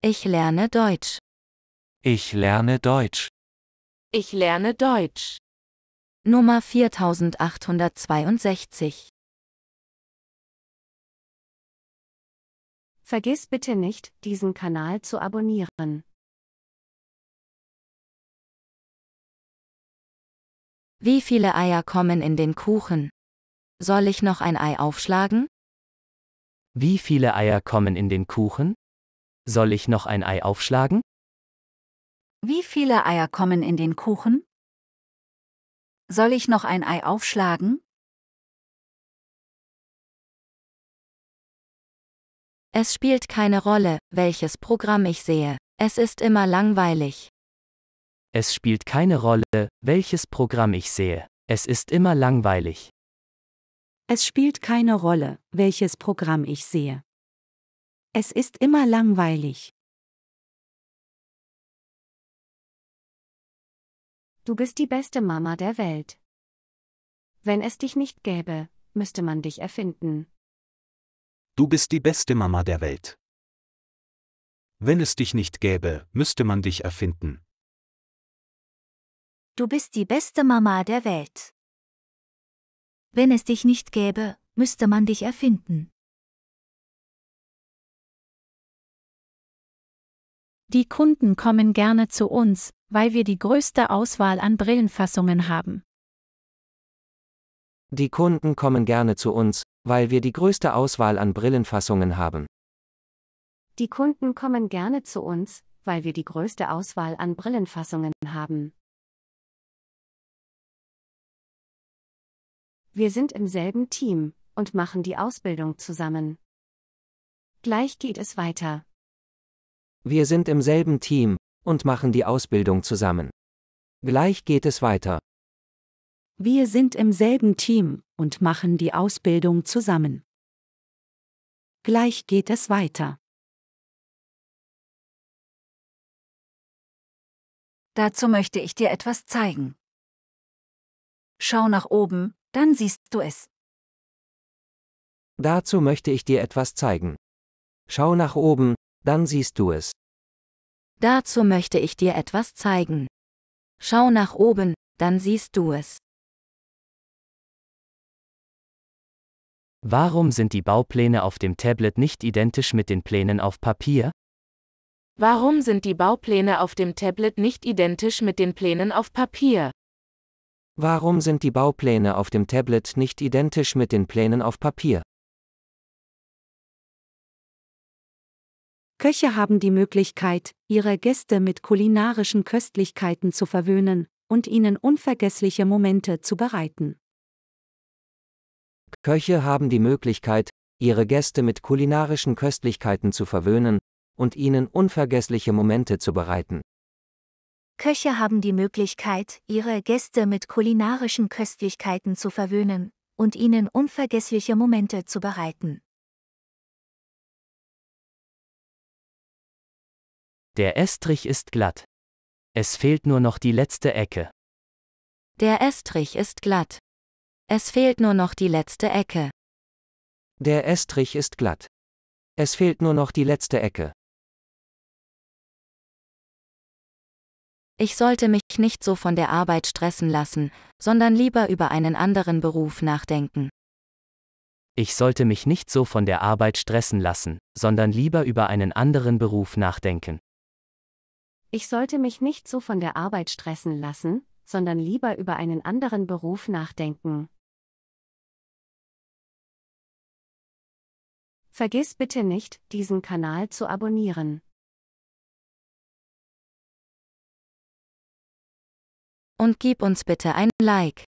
Ich lerne Deutsch. Ich lerne Deutsch. Ich lerne Deutsch. Nummer 4862. Vergiss bitte nicht, diesen Kanal zu abonnieren. Wie viele Eier kommen in den Kuchen? Soll ich noch ein Ei aufschlagen? Wie viele Eier kommen in den Kuchen? Soll ich noch ein Ei aufschlagen? Wie viele Eier kommen in den Kuchen? Soll ich noch ein Ei aufschlagen? Es spielt keine Rolle, welches Programm ich sehe, es ist immer langweilig. Es spielt keine Rolle, welches Programm ich sehe, es ist immer langweilig. Es spielt keine Rolle, welches Programm ich sehe. Es ist immer langweilig. Du bist die beste Mama der Welt. Wenn es dich nicht gäbe, müsste man dich erfinden. Du bist die beste Mama der Welt. Wenn es dich nicht gäbe, müsste man dich erfinden. Du bist die beste Mama der Welt. Wenn es dich nicht gäbe, müsste man dich erfinden. Die Kunden kommen gerne zu uns, weil wir die größte Auswahl an Brillenfassungen haben. Die Kunden kommen gerne zu uns, weil wir die größte Auswahl an Brillenfassungen haben. Die Kunden kommen gerne zu uns, weil wir die größte Auswahl an Brillenfassungen haben. Wir sind im selben Team und machen die Ausbildung zusammen. Gleich geht es weiter. Wir sind im selben Team und machen die Ausbildung zusammen. Gleich geht es weiter. Wir sind im selben Team und machen die Ausbildung zusammen. Gleich geht es weiter. Dazu möchte ich dir etwas zeigen. Schau nach oben, dann siehst du es. Dazu möchte ich dir etwas zeigen. Schau nach oben, dann siehst du es. Dazu möchte ich dir etwas zeigen. Schau nach oben, dann siehst du es. Warum sind die Baupläne auf dem Tablet nicht identisch mit den Plänen auf Papier? Warum sind die Baupläne auf dem Tablet nicht identisch mit den Plänen auf Papier? Warum sind die Baupläne auf dem Tablet nicht identisch mit den Plänen auf Papier? Köche haben die Möglichkeit, ihre Gäste mit kulinarischen Köstlichkeiten zu verwöhnen und ihnen unvergessliche Momente zu bereiten. Köche haben die Möglichkeit, ihre Gäste mit kulinarischen Köstlichkeiten zu verwöhnen und ihnen unvergessliche Momente zu bereiten. Köche haben die Möglichkeit, ihre Gäste mit kulinarischen Köstlichkeiten zu verwöhnen und ihnen unvergessliche Momente zu bereiten. Der Estrich ist glatt. Es fehlt nur noch die letzte Ecke. Der Estrich ist glatt. Es fehlt nur noch die letzte Ecke. Der Estrich ist glatt. Es fehlt nur noch die letzte Ecke. Ich sollte mich nicht so von der Arbeit stressen lassen, sondern lieber über einen anderen Beruf nachdenken. Ich sollte mich nicht so von der Arbeit stressen lassen, sondern lieber über einen anderen Beruf nachdenken. Ich sollte mich nicht so von der Arbeit stressen lassen, sondern lieber über einen anderen Beruf nachdenken. Vergiss bitte nicht, diesen Kanal zu abonnieren. Und gib uns bitte ein Like.